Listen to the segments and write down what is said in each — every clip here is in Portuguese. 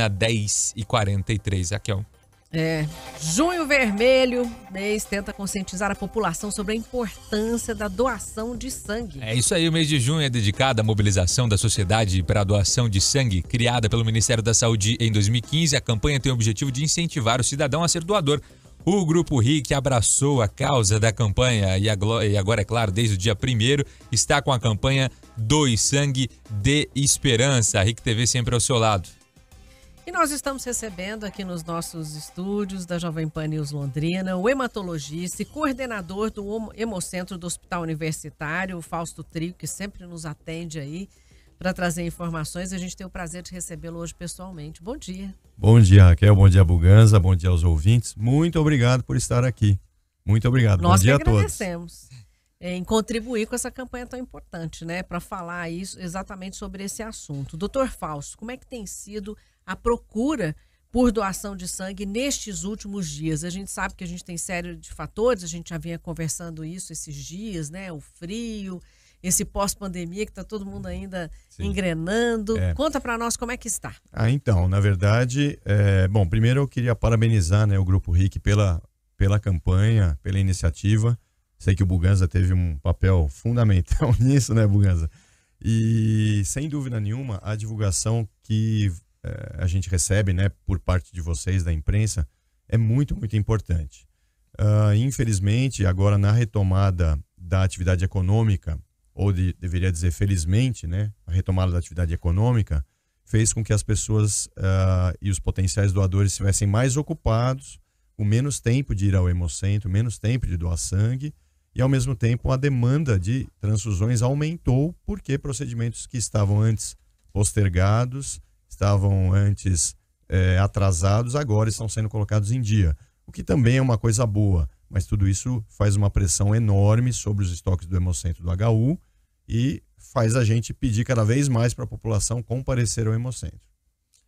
na 10 e 43 Raquel. É. Junho Vermelho, mês tenta conscientizar a população sobre a importância da doação de sangue. É isso aí, o mês de junho é dedicado à mobilização da sociedade para a doação de sangue, criada pelo Ministério da Saúde em 2015. A campanha tem o objetivo de incentivar o cidadão a ser doador. O Grupo RIC abraçou a causa da campanha e agora, é claro, desde o dia 1 está com a campanha Doe Sangue de Esperança. A RIC TV sempre ao seu lado. E nós estamos recebendo aqui nos nossos estúdios da Jovem Pan News Londrina o hematologista e coordenador do Hemocentro do Hospital Universitário, o Fausto Trio, que sempre nos atende aí para trazer informações. A gente tem o prazer de recebê-lo hoje pessoalmente. Bom dia. Bom dia, Raquel. Bom dia, Buganza. Bom dia aos ouvintes. Muito obrigado por estar aqui. Muito obrigado. Nós Bom dia a todos. Nós agradecemos. É, em contribuir com essa campanha tão importante, né, para falar isso, exatamente sobre esse assunto. Doutor Fausto, como é que tem sido a procura por doação de sangue nestes últimos dias? A gente sabe que a gente tem série de fatores, a gente já vinha conversando isso esses dias, né, o frio, esse pós-pandemia que está todo mundo ainda Sim. engrenando. É. Conta para nós como é que está. Ah, então, na verdade, é, bom, primeiro eu queria parabenizar né, o Grupo RIC pela, pela campanha, pela iniciativa. Sei que o Buganza teve um papel fundamental nisso, né, Buganza? E sem dúvida nenhuma, a divulgação que eh, a gente recebe, né, por parte de vocês da imprensa, é muito, muito importante. Uh, infelizmente, agora na retomada da atividade econômica, ou de, deveria dizer felizmente, né, a retomada da atividade econômica, fez com que as pessoas uh, e os potenciais doadores estivessem mais ocupados, com menos tempo de ir ao hemocentro, menos tempo de doar sangue, e, ao mesmo tempo, a demanda de transfusões aumentou porque procedimentos que estavam antes postergados, estavam antes é, atrasados, agora estão sendo colocados em dia. O que também é uma coisa boa, mas tudo isso faz uma pressão enorme sobre os estoques do Hemocentro do HU e faz a gente pedir cada vez mais para a população comparecer ao Hemocentro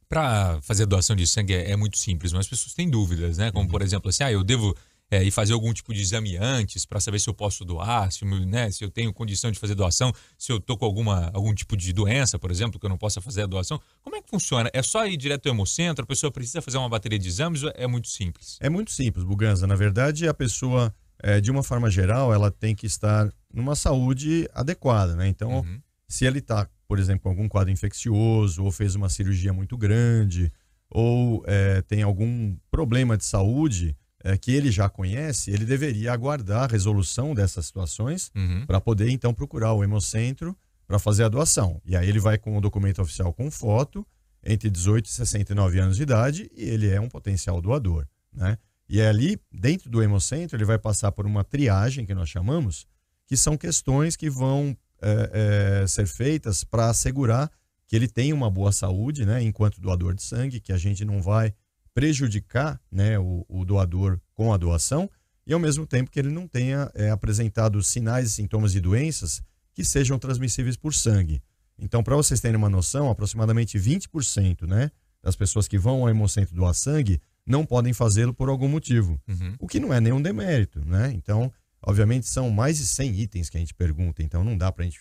para fazer doação de sangue é, é, muito simples, mas as pessoas têm dúvidas, né? Como, uhum. por exemplo, assim, ah, eu devo é, e fazer algum tipo de exame antes para saber se eu posso doar, se, né, se eu tenho condição de fazer doação, se eu estou com alguma, algum tipo de doença, por exemplo, que eu não possa fazer a doação. Como é que funciona? É só ir direto ao hemocentro? A pessoa precisa fazer uma bateria de exames? É muito simples. É muito simples, Buganza. Na verdade, a pessoa, é, de uma forma geral, ela tem que estar numa saúde adequada, né? Então, uhum. se ele está, por exemplo, com algum quadro infeccioso ou fez uma cirurgia muito grande ou é, tem algum problema de saúde é, que ele já conhece, ele deveria aguardar a resolução dessas situações uhum. para poder então procurar o hemocentro para fazer a doação. E aí ele vai com o documento oficial com foto, entre 18 e 69 anos de idade, e ele é um potencial doador. Né? E é ali, dentro do hemocentro, ele vai passar por uma triagem que nós chamamos, que são questões que vão é, é, ser feitas para assegurar que ele tem uma boa saúde, né, enquanto doador de sangue, que a gente não vai prejudicar né, o, o, doador com a doação e, ao mesmo tempo, que ele não tenha é, apresentado sinais e sintomas de doenças que sejam transmissíveis por sangue. Então, para vocês terem uma noção, aproximadamente 20% né, das pessoas que vão ao hemocentro doar sangue não podem fazê-lo por algum motivo, uhum. o que não é nenhum demérito. Né? Então, obviamente, são mais de 100 itens que a gente pergunta, então não dá para a gente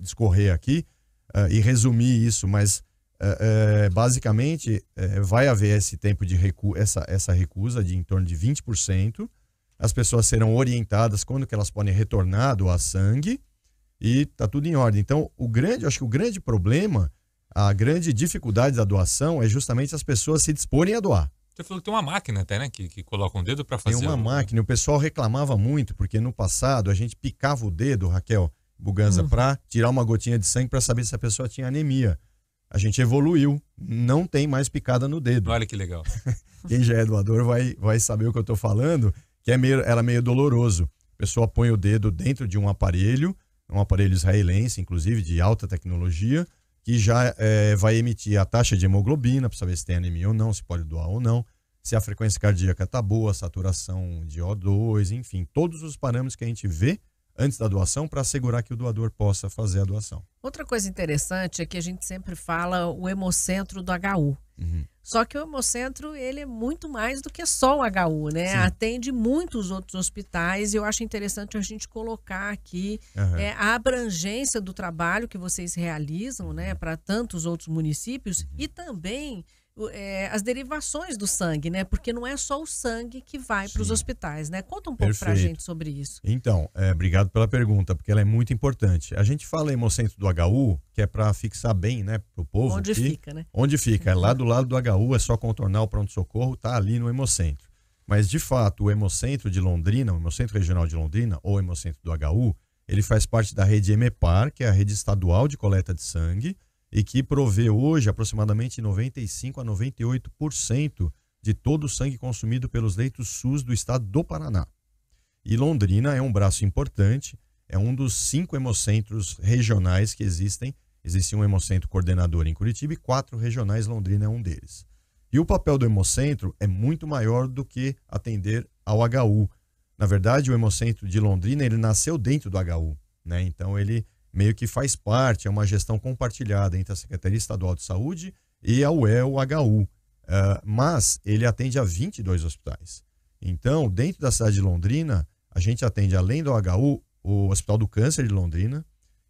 discorrer aqui uh, e resumir isso, mas é, é, basicamente, é, vai haver esse tempo de recu essa, essa recusa de em torno de 20%. As pessoas serão orientadas quando que elas podem retornar doar sangue e tá tudo em ordem. Então, o grande, acho que o grande problema, a grande dificuldade da doação é justamente as pessoas se disporem a doar. Você falou que tem uma máquina até, né? Que, que coloca um dedo para fazer. Tem uma algo. máquina. O pessoal reclamava muito, porque no passado a gente picava o dedo, Raquel Buganza, uhum. para tirar uma gotinha de sangue para saber se a pessoa tinha anemia a gente evoluiu, não tem mais picada no dedo. Olha que legal. Quem já é doador vai, vai saber o que eu estou falando, que é meio, era é meio doloroso. A pessoa põe o dedo dentro de um aparelho, um aparelho israelense, inclusive, de alta tecnologia, que já é, vai emitir a taxa de hemoglobina para saber se tem anemia ou não, se pode doar ou não, se a frequência cardíaca está boa, a saturação de O2, enfim, todos os parâmetros que a gente vê antes da doação para assegurar que o doador possa fazer a doação. Outra coisa interessante é que a gente sempre fala o hemocentro do HU. Uhum. Só que o hemocentro ele é muito mais do que só o HU, né? Sim. Atende muitos outros hospitais e eu acho interessante a gente colocar aqui uhum. é, a abrangência do trabalho que vocês realizam, né, para tantos outros municípios uhum. e também é, as derivações do sangue, né? Porque não é só o sangue que vai para os hospitais, né? Conta um pouco para a gente sobre isso. Então, é, obrigado pela pergunta, porque ela é muito importante. A gente fala hemocentro do HU, que é para fixar bem, né, para o povo. Onde fica, né? Onde fica. É lá uhum. do lado do HU, é só contornar o pronto-socorro, tá ali no hemocentro. Mas, de fato, o hemocentro de Londrina, o hemocentro regional de Londrina, ou hemocentro do HU, ele faz parte da rede EMEPAR, que é a rede estadual de coleta de sangue, e que provê hoje aproximadamente 95 a 98% de todo o sangue consumido pelos leitos SUS do estado do Paraná. E Londrina é um braço importante, é um dos cinco hemocentros regionais que existem. Existe um hemocentro coordenador em Curitiba e quatro regionais, Londrina é um deles. E o papel do hemocentro é muito maior do que atender ao HU. Na verdade, o hemocentro de Londrina ele nasceu dentro do HU, né? Então ele meio que faz parte, é uma gestão compartilhada entre a Secretaria Estadual de Saúde e a UEL-HU, uh, é, mas ele atende a 22 hospitais. Então, dentro da cidade de Londrina, a gente atende, além do HU, o Hospital do Câncer de Londrina,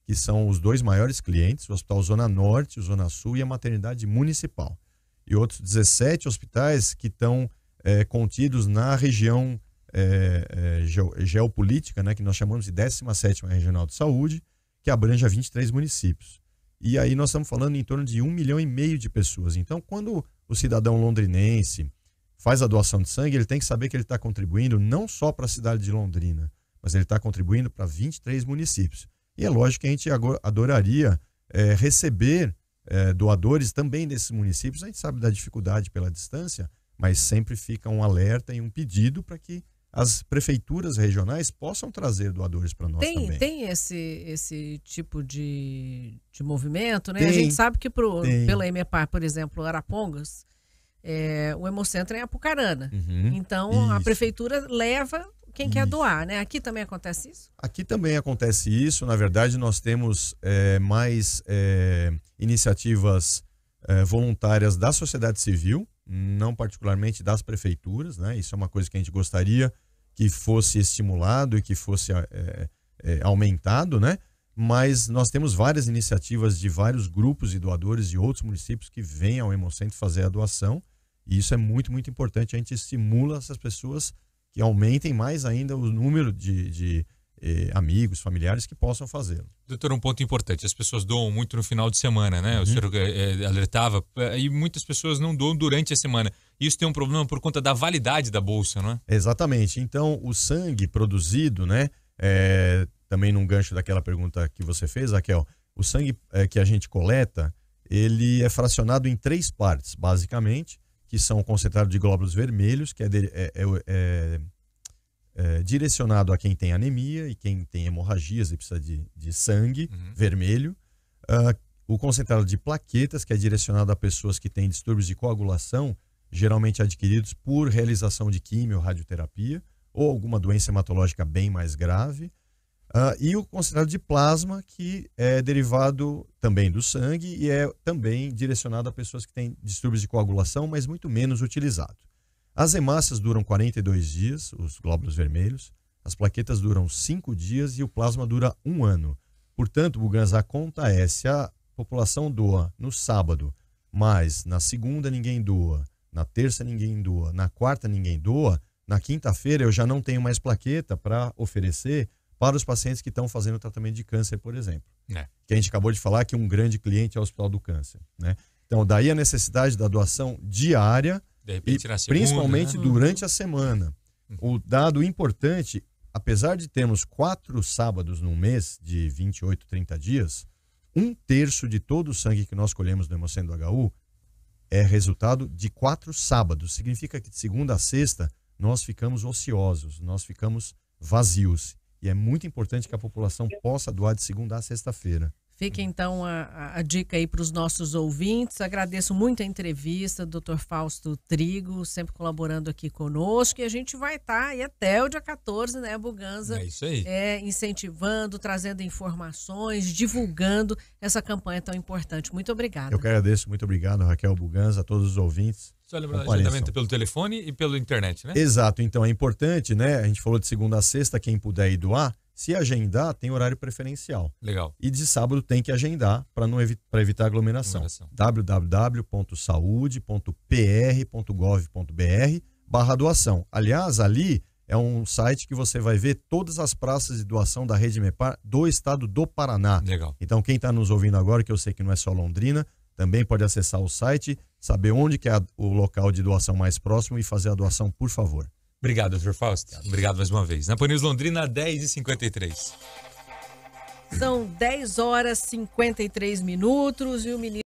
que são os dois maiores clientes, o Hospital Zona Norte, o Zona Sul e a Maternidade Municipal. E outros 17 hospitais que estão é, contidos na região é, é, geopolítica, né, que nós chamamos de 17ª Regional de Saúde, que abranja 23 municípios. E aí nós estamos falando em torno de um milhão e meio de pessoas. Então, quando o cidadão londrinense faz a doação de sangue, ele tem que saber que ele está contribuindo não só para a cidade de Londrina, mas ele está contribuindo para 23 municípios. E é lógico que a gente adoraria é, receber é, doadores também desses municípios. A gente sabe da dificuldade pela distância, mas sempre fica um alerta e um pedido para que as prefeituras regionais possam trazer doadores para nós tem, também. Tem esse, esse tipo de, de movimento, né? Tem, a gente sabe que pro, pela EMEPAR, por exemplo, Arapongas, é, o Hemocentro é em Apucarana. Uhum, então, isso. a prefeitura leva quem isso. quer doar, né? Aqui também acontece isso? Aqui também acontece isso. Na verdade, nós temos é, mais é, iniciativas é, voluntárias da sociedade civil, não particularmente das prefeituras, né? Isso é uma coisa que a gente gostaria que fosse estimulado e que fosse é, é, é, aumentado, né? Mas nós temos várias iniciativas de vários grupos de doadores de outros municípios que vêm ao Hemocentro fazer a doação. E isso é muito, muito importante. A gente estimula essas pessoas que aumentem mais ainda o número de, de eh, amigos, familiares que possam fazê-lo. Doutor, um ponto importante: as pessoas doam muito no final de semana, né? Uhum. O senhor é, alertava, e muitas pessoas não doam durante a semana isso tem um problema por conta da validade da bolsa, não é? Exatamente. Então, o sangue produzido, né? É, também num gancho daquela pergunta que você fez, Raquel, o sangue é, que a gente coleta, ele é fracionado em três partes, basicamente, que são o concentrado de glóbulos vermelhos, que é, de, é, é, é, é direcionado a quem tem anemia e quem tem hemorragias e precisa de, de sangue uhum. vermelho. Uh, o concentrado de plaquetas, que é direcionado a pessoas que têm distúrbios de coagulação, geralmente adquiridos por realização de químio, radioterapia ou alguma doença hematológica bem mais grave. Uh, e o considerado de plasma, que é derivado também do sangue e é também direcionado a pessoas que têm distúrbios de coagulação, mas muito menos utilizado. As hemácias duram 42 dias, os glóbulos vermelhos, as plaquetas duram 5 dias e o plasma dura um ano. Portanto, Buganza, a conta é: se a população doa no sábado, mas na segunda ninguém doa, na terça ninguém doa, na quarta ninguém doa, na quinta-feira eu já não tenho mais plaqueta para oferecer para os pacientes que estão fazendo tratamento de câncer, por exemplo. É. Que a gente acabou de falar que um grande cliente é o Hospital do Câncer. Né? Então, daí a necessidade da doação diária, repente, e, segunda, principalmente né? durante a semana. O dado importante, apesar de termos quatro sábados no mês de 28, 30 dias, um terço de todo o sangue que nós colhemos do Hemocentro HU é resultado de quatro sábados. Significa que de segunda a sexta nós ficamos ociosos, nós ficamos vazios. E é muito importante que a população possa doar de segunda a sexta-feira. Fica então a, a dica aí para os nossos ouvintes. Agradeço muito a entrevista, doutor Fausto Trigo, sempre colaborando aqui conosco. E a gente vai estar tá aí até o dia 14, né, Buganza? É isso aí. É, incentivando, trazendo informações, divulgando essa campanha tão importante. Muito obrigado. Eu que agradeço, muito obrigado, Raquel Buganza, a todos os ouvintes. Só lembrando pelo telefone e pela internet, né? Exato, então é importante, né? A gente falou de segunda a sexta, quem puder ir doar. Se agendar, tem horário preferencial. Legal. E de sábado tem que agendar para não evi pra evitar aglomeração. aglomeração. www.saude.pr.gov.br barra doação. Aliás, ali é um site que você vai ver todas as praças de doação da Rede Mepar do estado do Paraná. Legal. Então, quem está nos ouvindo agora, que eu sei que não é só Londrina, também pode acessar o site, saber onde que é o local de doação mais próximo e fazer a doação, por favor. Obrigado, doutor Fausto. Obrigado. Obrigado mais uma vez. Na Pan Londrina, 10h53. São 10 horas e 53 minutos e o ministro.